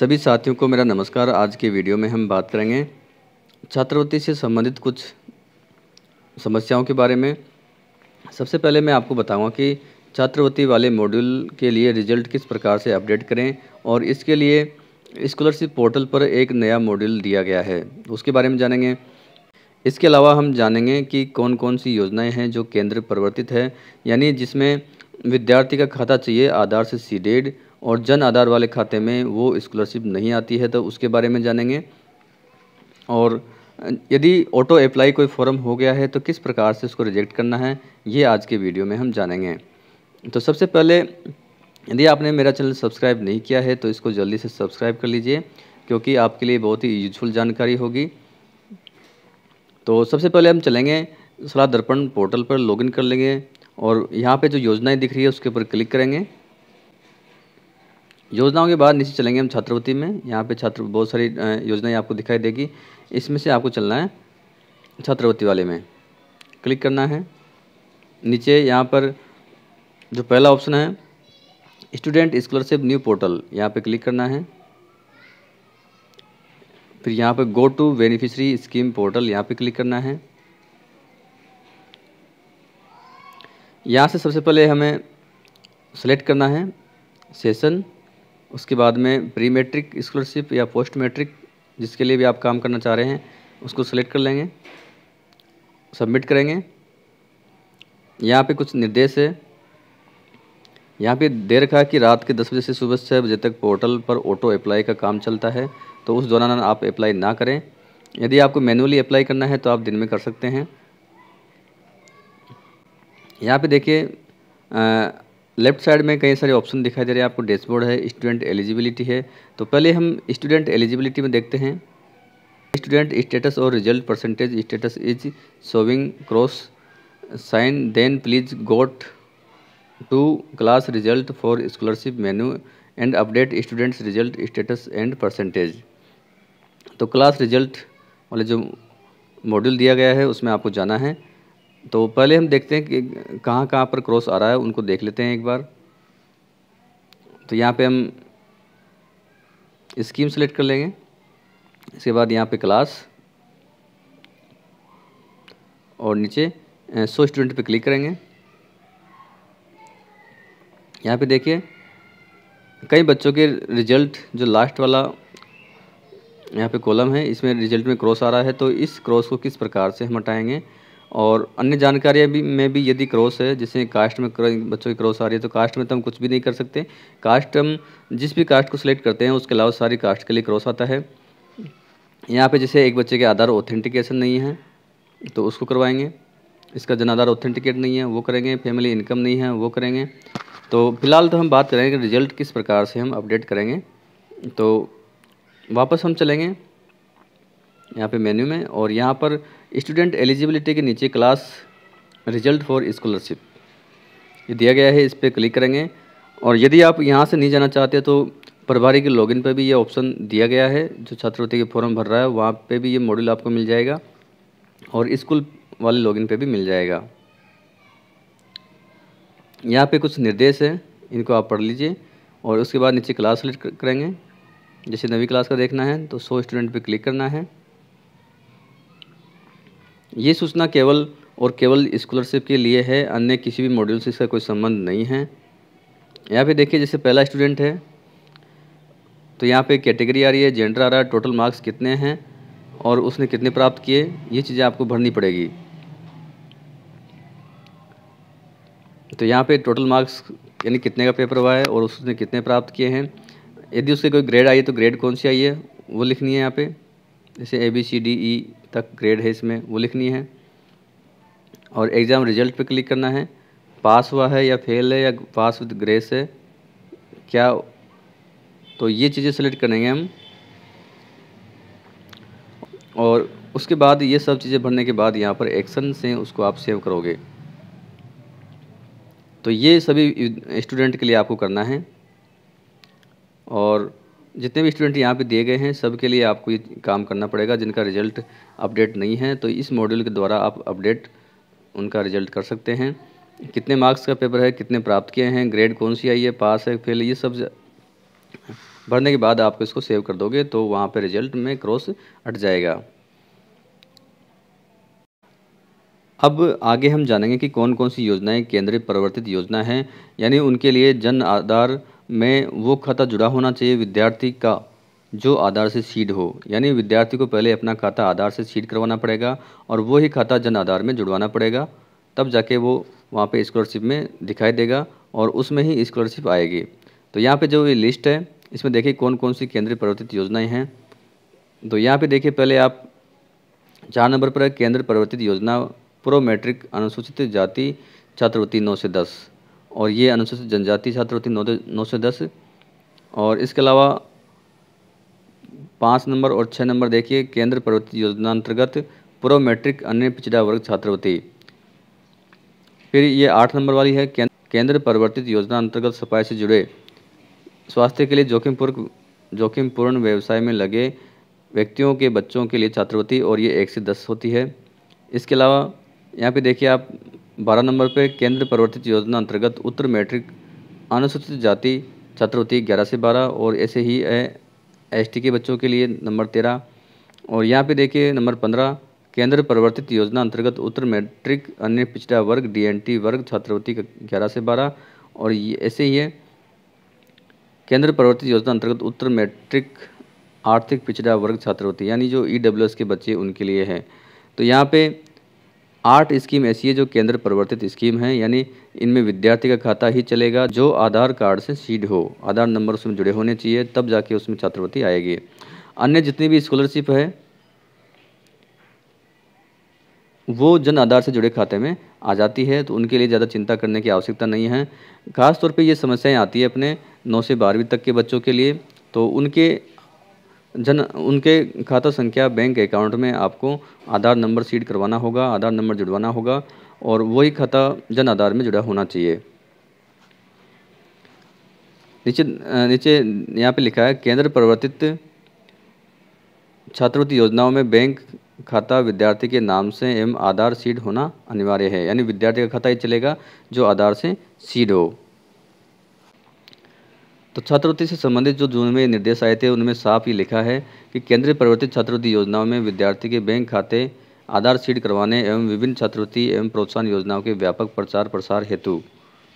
सभी साथियों को मेरा नमस्कार आज के वीडियो में हम बात करेंगे छात्रवृत्ति से संबंधित कुछ समस्याओं के बारे में सबसे पहले मैं आपको बताऊंगा कि छात्रवृत्ति वाले मॉड्यूल के लिए रिजल्ट किस प्रकार से अपडेट करें और इसके लिए स्कॉलरशिप पोर्टल पर एक नया मॉड्यूल दिया गया है उसके बारे में जानेंगे इसके अलावा हम जानेंगे कि कौन कौन सी योजनाएँ हैं जो केंद्र प्रवर्तित है यानी जिसमें विद्यार्थी का खाता चाहिए आधार से सी और जन आधार वाले खाते में वो स्कॉलरशिप नहीं आती है तो उसके बारे में जानेंगे और यदि ऑटो अप्लाई कोई फॉर्म हो गया है तो किस प्रकार से उसको रिजेक्ट करना है ये आज के वीडियो में हम जानेंगे तो सबसे पहले यदि आपने मेरा चैनल सब्सक्राइब नहीं किया है तो इसको जल्दी से सब्सक्राइब कर लीजिए क्योंकि आपके लिए बहुत ही यूजफुल जानकारी होगी तो सबसे पहले हम चलेंगे सलाह दर्पण पोर्टल पर लॉगिन कर लेंगे और यहाँ पे जो योजनाएं दिख रही है उसके ऊपर क्लिक करेंगे योजनाओं के बाद नीचे चलेंगे हम छात्रवृत्ति में यहाँ पे छात्र बहुत सारी योजनाएं आपको दिखाई देगी इसमें से आपको चलना है छात्रवृत्ति वाले में क्लिक करना है नीचे यहाँ पर जो पहला ऑप्शन है स्टूडेंट स्कॉलरशिप न्यू पोर्टल यहाँ पे क्लिक करना है फिर यहाँ पर go to beneficiary scheme portal यहाँ पर क्लिक करना है यहाँ से सबसे पहले हमें सेलेक्ट करना है सेशन उसके बाद में प्री मेट्रिक स्कॉलरशिप या पोस्ट मेट्रिक जिसके लिए भी आप काम करना चाह रहे हैं उसको सेलेक्ट कर लेंगे सबमिट करेंगे यहाँ पे कुछ निर्देश है यहाँ पे दे रखा है कि रात के दस बजे से सुबह छः बजे तक पोर्टल पर ऑटो अप्लाई का काम चलता है तो उस दौरान आप अप्लाई ना करें यदि आपको मैनुअली अप्लाई करना है तो आप दिन में कर सकते हैं यहाँ पे देखिए लेफ्ट साइड में कई सारे ऑप्शन दिखाई दे रहे हैं आपको डैशबोर्ड है स्टूडेंट एलिजिबिलिटी है तो पहले हम स्टूडेंट एलिजिबिलिटी में देखते हैं स्टूडेंट स्टेटस और result percentage status is showing cross sign then please got to class result for scholarship menu and update students result status and percentage तो क्लास रिजल्ट वाले जो मॉड्यूल दिया गया है उसमें आपको जाना है तो पहले हम देखते हैं कि कहाँ कहाँ पर क्रॉस आ रहा है उनको देख लेते हैं एक बार तो यहाँ पे हम स्कीम सेलेक्ट कर लेंगे इसके बाद यहाँ पे क्लास और नीचे सो स्टूडेंट पे क्लिक करेंगे यहाँ पे देखिए कई बच्चों के रिजल्ट जो लास्ट वाला यहाँ पे कॉलम है इसमें रिजल्ट में क्रॉस आ रहा है तो इस क्रॉस को किस प्रकार से हम हटाएंगे और अन्य जानकारियाँ भी में भी यदि क्रॉस है जैसे कास्ट में बच्चों की क्रॉस आ रही है तो कास्ट में तो हम कुछ भी नहीं कर सकते कास्ट हम जिस भी कास्ट को सिलेक्ट करते हैं उसके अलावा सारी कास्ट के लिए क्रॉस आता है यहाँ पे जैसे एक बच्चे के आधार ऑथेंटिकेशन नहीं है तो उसको करवाएंगे इसका जनाधार ऑथेंटिकेट नहीं है वो करेंगे फैमिली इनकम नहीं है वो करेंगे तो फिलहाल तो हम बात करेंगे कि रिजल्ट किस प्रकार से हम अपडेट करेंगे तो वापस हम चलेंगे यहाँ पे मेन्यू में और यहाँ पर स्टूडेंट एलिजिबिलिटी के नीचे क्लास रिजल्ट फॉर स्कॉलरशिप ये दिया गया है इस पर क्लिक करेंगे और यदि आप यहाँ से नहीं जाना चाहते तो प्रभारी के लॉगिन पर भी ये ऑप्शन दिया गया है जो छात्रवृत्ति के फॉर्म भर रहा है वहाँ पे भी ये मॉड्यूल आपको मिल जाएगा और स्कूल वाले लॉगिन पे भी मिल जाएगा यहाँ पे कुछ निर्देश हैं इनको आप पढ़ लीजिए और उसके बाद नीचे क्लास सेलेक्ट करेंगे जैसे नवी क्लास का देखना है तो सौ स्टूडेंट पर क्लिक करना है ये सूचना केवल और केवल स्कॉलरशिप के लिए है अन्य किसी भी मॉड्यूल से इसका कोई संबंध नहीं है यहाँ पे देखिए जैसे पहला स्टूडेंट है तो यहाँ पे कैटेगरी आ रही है जेंडर आ रहा है टोटल मार्क्स कितने हैं और उसने कितने प्राप्त किए ये चीज़ें आपको भरनी पड़ेगी तो यहाँ पे टोटल मार्क्स यानी कितने का पेपर हुआ है और उसने कितने प्राप्त किए हैं यदि उसके कोई ग्रेड आई है तो ग्रेड कौन सी आई है वो लिखनी है यहाँ पर जैसे A B C D E तक ग्रेड है इसमें वो लिखनी है और एग्ज़ाम रिजल्ट पे क्लिक करना है पास हुआ है या फेल है या पास विद ग्रेस है क्या तो ये चीज़ें सेलेक्ट करेंगे हम और उसके बाद ये सब चीज़ें भरने के बाद यहाँ पर एक्शन से उसको आप सेव करोगे तो ये सभी स्टूडेंट के लिए आपको करना है और जितने भी स्टूडेंट यहाँ पे दिए गए हैं सबके लिए आपको ये काम करना पड़ेगा जिनका रिजल्ट अपडेट नहीं है तो इस मॉड्यूल के द्वारा आप अपडेट उनका रिजल्ट कर सकते हैं कितने मार्क्स का पेपर है कितने प्राप्त किए हैं ग्रेड कौन सी आई है पास है फेल ये सब भरने के बाद आप इसको सेव कर दोगे तो वहाँ पर रिजल्ट में क्रॉस हट जाएगा अब आगे हम जानेंगे कि कौन कौन सी योजनाएं केंद्रीय परिवर्तित योजना है यानी उनके लिए जन आधार में वो खाता जुड़ा होना चाहिए विद्यार्थी का जो आधार से सीड हो यानी विद्यार्थी को पहले अपना खाता आधार से सीड करवाना पड़ेगा और वो ही खाता जन आधार में जुड़वाना पड़ेगा तब जाके वो वहाँ पे स्कॉलरशिप में दिखाई देगा और उसमें ही स्कॉलरशिप आएगी तो यहाँ पे जो ये लिस्ट है इसमें देखिए कौन कौन सी केंद्रीय परिवर्तित योजनाएँ हैं तो यहाँ पर देखिए पहले आप चार नंबर पर केंद्र परिवर्तित योजना प्रो मैट्रिक अनुसूचित जाति छात्रवृत्ति नौ से दस और ये अनुसूचित जनजाति छात्र होती नौ नौ से दस और इसके अलावा पाँच नंबर और छः नंबर देखिए केंद्र प्रवृत्ति योजना अंतर्गत पूर्व मैट्रिक अन्य पिछड़ा वर्ग छात्रवृत्ति फिर ये आठ नंबर वाली है केंद्र परिवर्तित योजना अंतर्गत सफाई से जुड़े स्वास्थ्य के लिए जोखिमपूर्ण जोखिमपूर्ण व्यवसाय में लगे व्यक्तियों के बच्चों के लिए छात्रवृत्ति और ये एक से दस होती है इसके अलावा यहाँ पे देखिए आप बारह नंबर पे केंद्र प्रवर्तित योजना अंतर्गत उत्तर मैट्रिक अनुसूचित जाति छात्रवृत्ति ग्यारह से बारह और ऐसे ही है एस के बच्चों के लिए नंबर तेरह और यहाँ पे देखिए नंबर पंद्रह केंद्र प्रवर्तित योजना अंतर्गत उत्तर मैट्रिक अन्य पिछड़ा वर्ग डी वर्ग छात्रवृत्ति ग्यारह से बारह और ऐसे ही है केंद्र प्रवर्तित योजना अंतर्गत उत्तर मैट्रिक आर्थिक पिछड़ा वर्ग छात्रवृत्ति यानी जो ई e के बच्चे उनके लिए है तो यहाँ पे आठ स्कीम ऐसी है जो केंद्र प्रवर्तित स्कीम है यानी इनमें विद्यार्थी का खाता ही चलेगा जो आधार कार्ड से सीड हो आधार नंबर उसमें जुड़े होने चाहिए तब जाके उसमें छात्रवृत्ति आएगी अन्य जितनी भी स्कॉलरशिप है वो जन आधार से जुड़े खाते में आ जाती है तो उनके लिए ज़्यादा चिंता करने की आवश्यकता नहीं है खासतौर पर ये समस्याएँ आती है अपने नौ से बारहवीं तक के बच्चों के लिए तो उनके जन उनके खाता संख्या बैंक अकाउंट में आपको आधार नंबर सीड करवाना होगा आधार नंबर जुड़वाना होगा और वही खाता जन आधार में जुड़ा होना चाहिए नीचे नीचे यहाँ पे लिखा है केंद्र प्रवर्तित छात्रवृत्ति योजनाओं में बैंक खाता विद्यार्थी के नाम से एवं आधार सीड होना अनिवार्य है यानी विद्यार्थी का खाता ही चलेगा जो आधार से सीड हो तो छात्रवृत्ति से संबंधित जो जून में निर्देश आए थे उनमें साफ ही लिखा है कि केंद्रीय परिवर्तित छात्रवृत्ति योजनाओं में विद्यार्थी के बैंक खाते आधार सीट करवाने एवं विभिन्न छात्रवृत्ति एवं प्रोत्साहन योजनाओं के व्यापक प्रचार प्रसार हेतु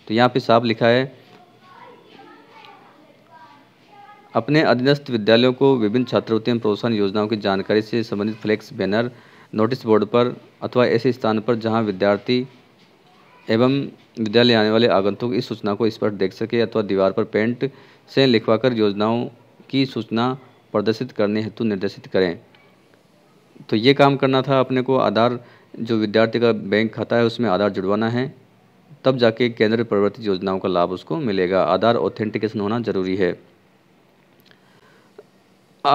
तो यहाँ पे साफ लिखा है अपने अधीनस्थ विद्यालयों को विभिन्न छात्रवृत्ति एवं प्रोत्साहन योजनाओं की जानकारी से संबंधित फ्लेक्स बैनर नोटिस बोर्ड पर अथवा ऐसे स्थान पर जहाँ विद्यार्थी एवं विद्यालय आने वाले आगंतुक इस सूचना को स्पष्ट देख सके अथवा दीवार पर पेंट से लिखवाकर योजनाओं की सूचना प्रदर्शित करने हेतु निर्देशित करें तो ये काम करना था अपने को आधार जो विद्यार्थी का बैंक खाता है उसमें आधार जुड़वाना है तब जाके केंद्र प्रवर्तित योजनाओं का लाभ उसको मिलेगा आधार ऑथेंटिकेशन होना ज़रूरी है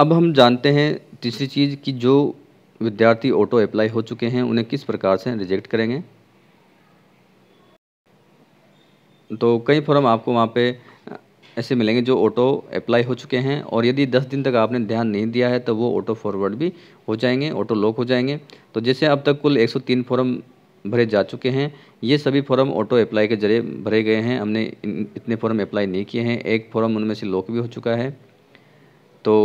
अब हम जानते हैं तीसरी चीज़ कि जो विद्यार्थी ऑटो अप्लाई हो चुके हैं उन्हें किस प्रकार से रिजेक्ट करेंगे तो कई फॉर्म आपको वहाँ पे ऐसे मिलेंगे जो ऑटो अप्लाई हो चुके हैं और यदि दस दिन तक आपने ध्यान नहीं दिया है तो वो ऑटो फॉरवर्ड भी हो जाएंगे ऑटो लॉक हो जाएंगे तो जैसे अब तक कुल 103 फॉर्म भरे जा चुके हैं ये सभी फॉर्म ऑटो अप्लाई के जरिए भरे गए हैं हमने इतने फॉर्म अप्लाई नहीं किए हैं एक फॉर्म उनमें से लॉक भी हो चुका है तो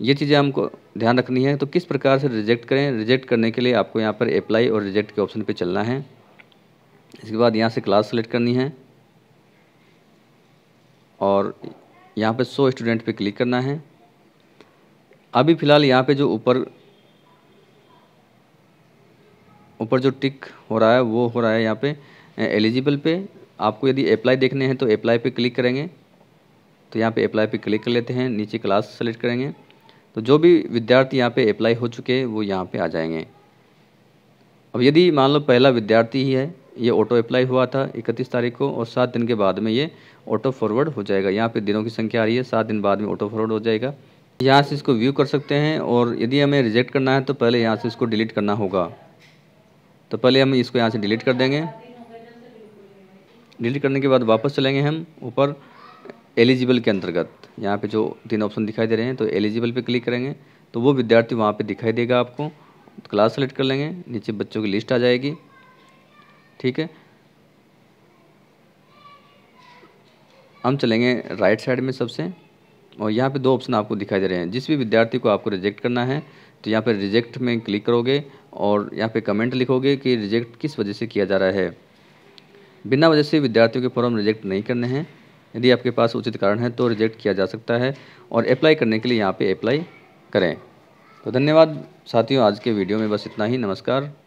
ये चीज़ें हमको ध्यान रखनी है तो किस प्रकार से रिजेक्ट करें रिजेक्ट करने के लिए आपको यहाँ पर अप्लाई और रिजेक्ट के ऑप्शन पर चलना है इसके बाद यहाँ से क्लास सेलेक्ट करनी है और यहाँ पे सौ स्टूडेंट पे क्लिक करना है अभी फ़िलहाल यहाँ पे जो ऊपर ऊपर जो टिक हो रहा है वो हो रहा है यहाँ पे एलिजिबल पे आपको यदि अप्लाई देखने हैं तो अप्लाई पे क्लिक करेंगे तो यहाँ पे अप्लाई पे क्लिक कर लेते हैं नीचे क्लास सेलेक्ट करेंगे तो जो भी विद्यार्थी यहाँ पे अप्लाई हो चुके हैं वो यहाँ पे आ जाएंगे अब यदि मान लो पहला विद्यार्थी ही है ये ऑटो अप्लाई हुआ था इकतीस तारीख को और सात दिन के बाद में ये ऑटो फॉरवर्ड हो जाएगा यहाँ पे दिनों की संख्या आ रही है सात दिन बाद में ऑटो फॉरवर्ड हो जाएगा यहाँ से इसको व्यू कर सकते हैं और यदि हमें रिजेक्ट करना है तो पहले यहाँ से इसको डिलीट करना होगा तो पहले हम इसको यहाँ से डिलीट कर देंगे डिलीट करने के बाद वापस चलेंगे हम ऊपर एलिजिबल के अंतर्गत यहाँ पे जो तीन ऑप्शन दिखाई दे रहे हैं तो एलिजिबल पे क्लिक करेंगे तो वो विद्यार्थी वहाँ पे दिखाई देगा आपको क्लास सेलेक्ट कर लेंगे नीचे बच्चों की लिस्ट आ जाएगी ठीक है हम चलेंगे राइट साइड में सबसे और यहाँ पे दो ऑप्शन आपको दिखाई दे रहे हैं जिस भी विद्यार्थी को आपको रिजेक्ट करना है तो यहाँ पर रिजेक्ट में क्लिक करोगे और यहाँ पे कमेंट लिखोगे कि रिजेक्ट किस वजह से किया जा रहा है बिना वजह से विद्यार्थियों के फॉर्म रिजेक्ट नहीं करने हैं यदि आपके पास उचित कारण है तो रिजेक्ट किया जा सकता है और अप्लाई करने के लिए यहाँ पर अप्लाई करें तो धन्यवाद साथियों आज के वीडियो में बस इतना ही नमस्कार